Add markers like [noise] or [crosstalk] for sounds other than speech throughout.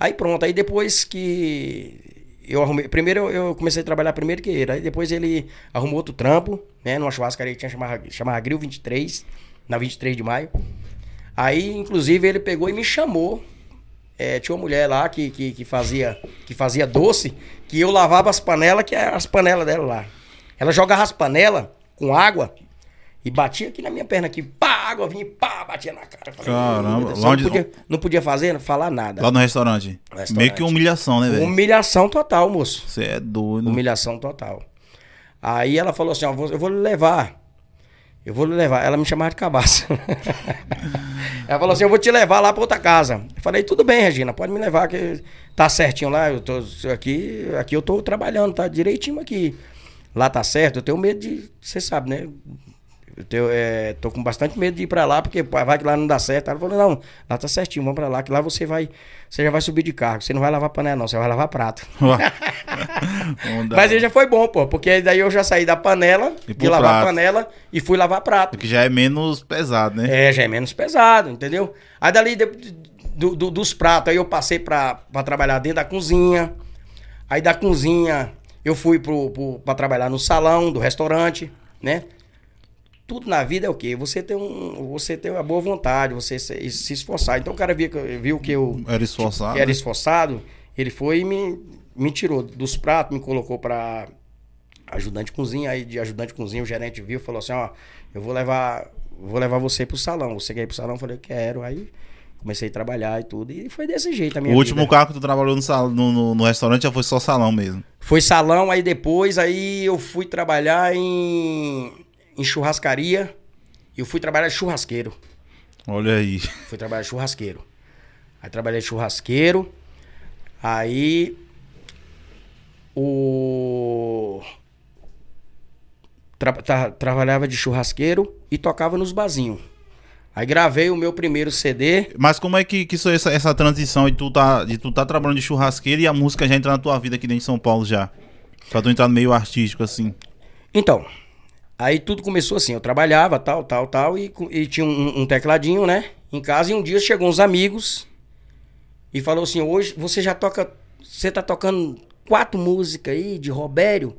Aí pronto, aí depois que eu arrumei. Primeiro eu comecei a trabalhar primeiro que ele. Aí depois ele arrumou outro trampo, né? Numa churrascaria que tinha chamava, chamava Grill 23, na 23 de maio. Aí, inclusive, ele pegou e me chamou. É, tinha uma mulher lá que, que, que, fazia, que fazia doce, que eu lavava as panelas, que eram é as panelas dela lá. Ela jogava as panelas com água e batia aqui na minha perna aqui, pá, água vinha, pá, batia na cara. Falei, Caramba, lá onde... não, podia, não podia fazer, falar nada. Lá no restaurante. no restaurante. Meio que humilhação, né, velho? Humilhação total, moço. Você é doido. Humilhação total. Aí ela falou assim: ó, eu vou levar. Eu vou levar. Ela me chamava de cabaça. [laughs] ela falou assim: eu vou te levar lá pra outra casa. Eu falei, tudo bem, Regina, pode me levar, que tá certinho lá. Eu tô aqui, aqui eu tô trabalhando, tá direitinho aqui. Lá tá certo, eu tenho medo de. Você sabe, né? Eu é, tô com bastante medo de ir pra lá, porque vai que lá não dá certo. Ela falou, não, lá tá certinho, vamos pra lá, que lá você vai. Você já vai subir de cargo. Você não vai lavar panela, não, você vai lavar prato. [laughs] Mas aí já foi bom, pô, porque daí eu já saí da panela, de lavar prato. panela, e fui lavar prato. Porque é já é menos pesado, né? É, já é menos pesado, entendeu? Aí dali de, do, do, dos pratos, aí eu passei pra, pra trabalhar dentro da cozinha. Aí da cozinha eu fui pro, pro, pra trabalhar no salão do restaurante, né? tudo na vida é o quê? Você tem, um, você tem uma boa vontade, você se, se esforçar. Então o cara viu, viu que eu era esforçado, tipo, era né? esforçado ele foi e me, me tirou dos pratos, me colocou para ajudante cozinha. Aí de ajudante cozinha o gerente viu e falou assim: Ó, eu vou levar, vou levar você pro salão. Você quer ir pro salão? Eu falei: Quero. Aí comecei a trabalhar e tudo. E foi desse jeito a minha O último vida. carro que tu trabalhou no, sal no, no, no, restaurante já foi só salão mesmo? Foi salão, aí depois aí eu fui trabalhar em em churrascaria e eu fui trabalhar de churrasqueiro. Olha aí. Fui trabalhar de churrasqueiro. Aí trabalhei de churrasqueiro. Aí o tra tra trabalhava de churrasqueiro e tocava nos bazinhos. Aí gravei o meu primeiro CD. Mas como é que, que isso, essa, essa transição de tu, tá, de tu tá trabalhando de churrasqueiro e a música já entra na tua vida aqui dentro de São Paulo já? Pra tu entrar no meio artístico, assim. Então, Aí tudo começou assim, eu trabalhava, tal, tal, tal, e, e tinha um, um, tecladinho, né? Em casa, e um dia chegou uns amigos e falou assim, hoje você já toca, você tá tocando quatro músicas aí de Robério,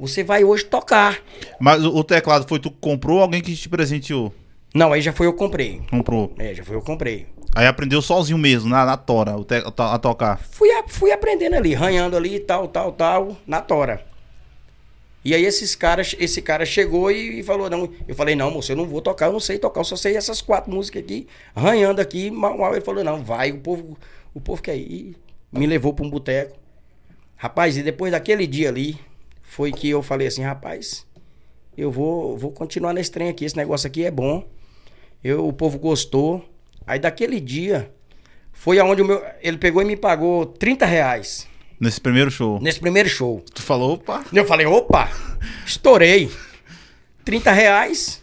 você vai hoje tocar. Mas o teclado foi tu comprou ou alguém que te presenteou? Não, aí já foi eu comprei. Comprou. É, já foi eu comprei. Aí aprendeu sozinho mesmo, na, na tora, o te, a, a tocar. Fui, a, fui aprendendo ali, ranhando ali, tal, tal, tal, na tora. E aí esses caras, esse cara chegou e, e, falou, não, eu falei, não, moço, eu não vou tocar, eu não sei tocar, eu só sei essas quatro músicas aqui, arranhando aqui, mal, mal. Ele falou, não, vai, o povo, o povo quer ir. E me levou para um boteco. Rapaz, e depois daquele dia ali, foi que eu falei assim, rapaz, eu vou, vou continuar nesse trem aqui, esse negócio aqui é bom. Eu, o povo gostou. Aí daquele dia, foi aonde meu, ele pegou e me pagou 30 reais Nesse primeiro show. Nesse primeiro show. Tu falou, opa. Eu falei, opa, estourei. 30 reais.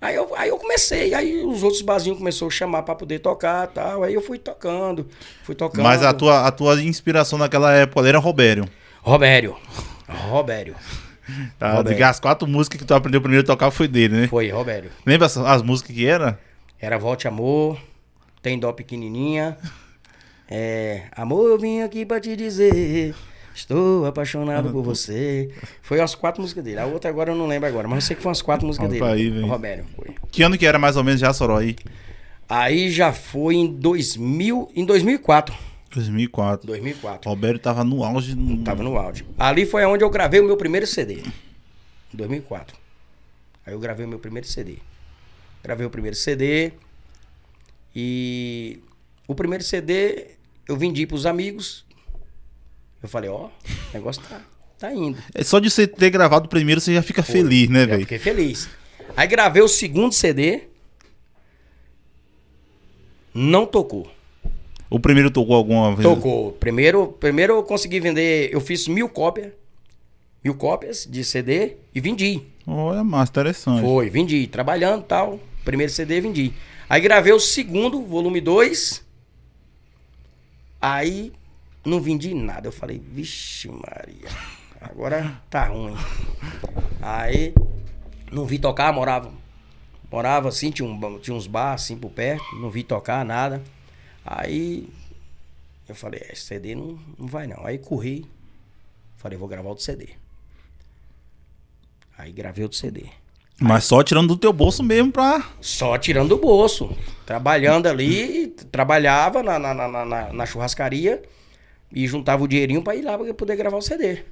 Aí eu, aí eu comecei, aí os outros barzinhos começaram a chamar para poder tocar tal. Aí eu fui tocando, fui tocando. Mas a tua, a tua inspiração naquela época era Robério. Robério. Robério. [laughs] Tá, Robério. As quatro músicas que tu aprendeu primeiro a tocar foi dele, né? Foi, Robério. Lembra as, as músicas que era? Era Volte Amor, Tem Dó Pequenininha. É, amor, eu vim aqui pra te dizer. Estou apaixonado por você. Foi as quatro músicas dele. A outra agora eu não lembro agora, mas eu sei que foram as quatro músicas Olha dele. Aí, Roberto. Foi. Que ano que era mais ou menos já Soró aí? Aí já foi em 2000, em 2004. 2004. 2004. Roberto tava no auge. No... Tava no auge. Ali foi onde eu gravei o meu primeiro CD. Em 2004. Aí eu gravei o meu primeiro CD. Gravei o primeiro CD. E o primeiro CD eu vendi pros amigos. Eu falei, ó, o negócio tá, tá indo. É só de você ter gravado o primeiro, você já fica feliz, né, velho? Fiquei feliz. Aí gravei o segundo CD. Não tocou. O primeiro tocou alguma vez? Tocou. Primeiro, primeiro eu consegui vender, eu fiz mil cópias. Mil cópias de CD e vendi. Olha, massa, interessante. Foi, vendi. Trabalhando e tal. Primeiro CD, vendi. Aí gravei o segundo, volume 2. Aí não vendi nada. Eu falei, vixe, Maria, agora tá ruim. Aí não vi tocar, morava. Morava assim, tinha, um, tinha uns bar assim por perto, não vi tocar nada. Aí eu falei, esse é, CD não, não vai não. Aí corri, falei, vou gravar outro CD. Aí gravei outro CD. Mas só tirando do teu bolso mesmo pra. Só tirando do bolso. Trabalhando ali, trabalhava na, na, na, na, na churrascaria e juntava o dinheirinho pra ir lá pra poder gravar o CD.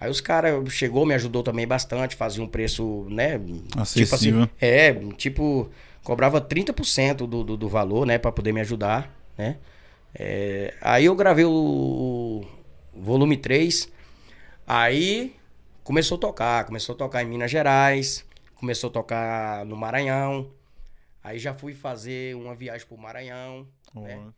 Aí os caras chegou, me ajudou também bastante, fazia um preço, né? Acessível. Tipo assim, é, tipo, cobrava 30% do, do, do valor, né? Pra poder me ajudar, né? É, aí eu gravei o, o volume 3. Aí começou a tocar, começou a tocar em Minas Gerais começou a tocar no Maranhão. Aí já fui fazer uma viagem pro Maranhão, uhum. né?